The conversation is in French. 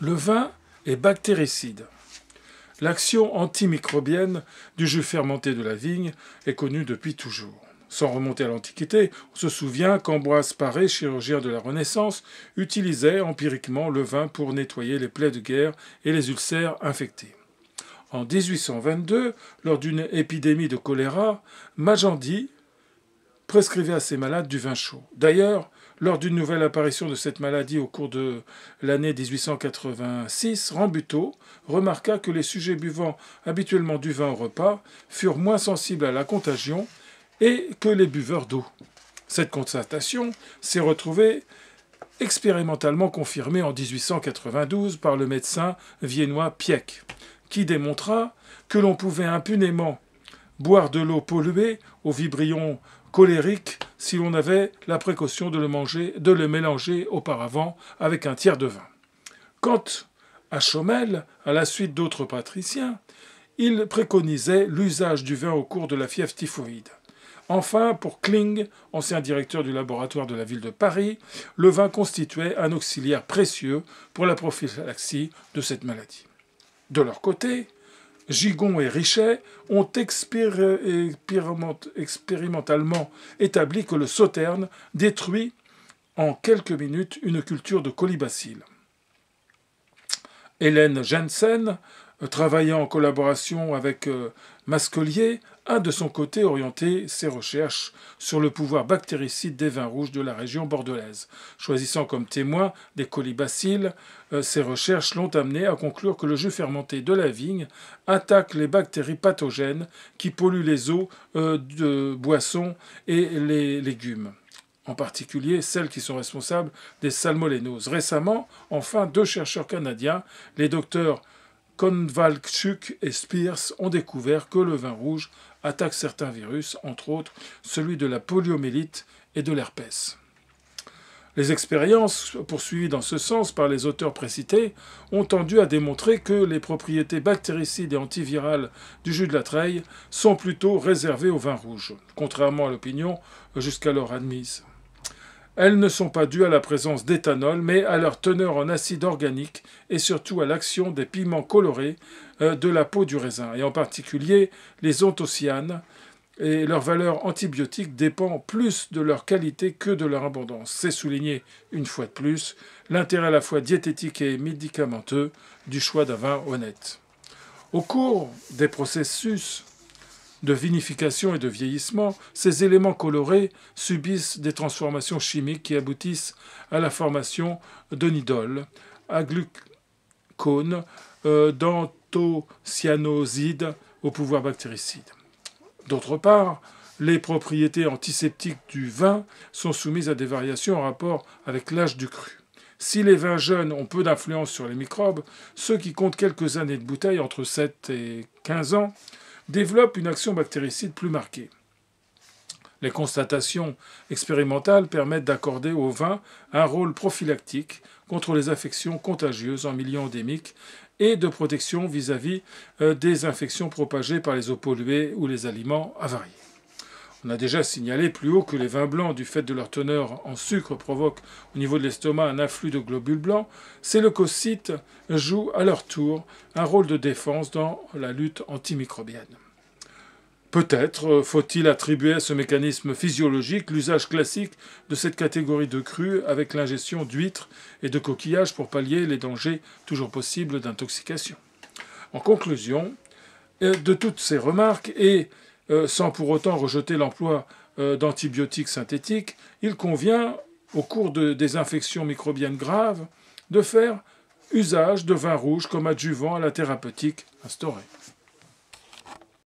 Le vin est bactéricide. L'action antimicrobienne du jus fermenté de la vigne est connue depuis toujours. Sans remonter à l'Antiquité, on se souvient qu'Ambroise Paré, chirurgien de la Renaissance, utilisait empiriquement le vin pour nettoyer les plaies de guerre et les ulcères infectés. En 1822, lors d'une épidémie de choléra, Magendie prescrivait à ces malades du vin chaud. D'ailleurs, lors d'une nouvelle apparition de cette maladie au cours de l'année 1886, Rambuteau remarqua que les sujets buvant habituellement du vin au repas furent moins sensibles à la contagion et que les buveurs d'eau. Cette constatation s'est retrouvée expérimentalement confirmée en 1892 par le médecin viennois Pieck, qui démontra que l'on pouvait impunément boire de l'eau polluée au vibrion colérique si l'on avait la précaution de le, manger, de le mélanger auparavant avec un tiers de vin. Quant à Chomel, à la suite d'autres patriciens, il préconisait l'usage du vin au cours de la fièvre typhoïde. Enfin, pour Kling, ancien directeur du laboratoire de la ville de Paris, le vin constituait un auxiliaire précieux pour la prophylaxie de cette maladie. De leur côté, Gigon et Richet ont expérimentalement établi que le sauterne détruit en quelques minutes une culture de colibacilles. Hélène Jensen, travaillant en collaboration avec euh, Mascolier, a de son côté orienté ses recherches sur le pouvoir bactéricide des vins rouges de la région bordelaise. Choisissant comme témoin des colibacilles, euh, ses recherches l'ont amené à conclure que le jus fermenté de la vigne attaque les bactéries pathogènes qui polluent les eaux euh, de boissons et les légumes en particulier celles qui sont responsables des salmolénoses. Récemment, enfin, deux chercheurs canadiens, les docteurs Konvalchuk et Spears ont découvert que le vin rouge attaque certains virus, entre autres celui de la poliomyélite et de l'herpès. Les expériences poursuivies dans ce sens par les auteurs précités ont tendu à démontrer que les propriétés bactéricides et antivirales du jus de la treille sont plutôt réservées au vin rouge, contrairement à l'opinion jusqu'alors admise. Elles ne sont pas dues à la présence d'éthanol, mais à leur teneur en acide organique et surtout à l'action des pigments colorés euh, de la peau du raisin, et en particulier les ontocyanes, et leur valeur antibiotique dépend plus de leur qualité que de leur abondance. C'est souligné une fois de plus l'intérêt à la fois diététique et médicamenteux du choix d'un vin honnête. Au cours des processus de vinification et de vieillissement, ces éléments colorés subissent des transformations chimiques qui aboutissent à la formation de nidoles, à glucone, euh, d'anthocyanosides au pouvoir bactéricide. D'autre part, les propriétés antiseptiques du vin sont soumises à des variations en rapport avec l'âge du cru. Si les vins jeunes ont peu d'influence sur les microbes, ceux qui comptent quelques années de bouteille, entre 7 et 15 ans, développe une action bactéricide plus marquée. Les constatations expérimentales permettent d'accorder au vin un rôle prophylactique contre les infections contagieuses en milieu endémique et de protection vis à -vis des infections propagées par les eaux polluées ou les aliments avariés. On a déjà signalé plus haut que les vins blancs, du fait de leur teneur en sucre, provoquent au niveau de l'estomac un afflux de globules blancs. Ces leucocytes jouent à leur tour un rôle de défense dans la lutte antimicrobienne. Peut-être euh, faut-il attribuer à ce mécanisme physiologique l'usage classique de cette catégorie de crues avec l'ingestion d'huîtres et de coquillages pour pallier les dangers toujours possibles d'intoxication. En conclusion, euh, de toutes ces remarques et euh, sans pour autant rejeter l'emploi euh, d'antibiotiques synthétiques, il convient, au cours de, des infections microbiennes graves, de faire usage de vin rouge comme adjuvant à la thérapeutique instaurée.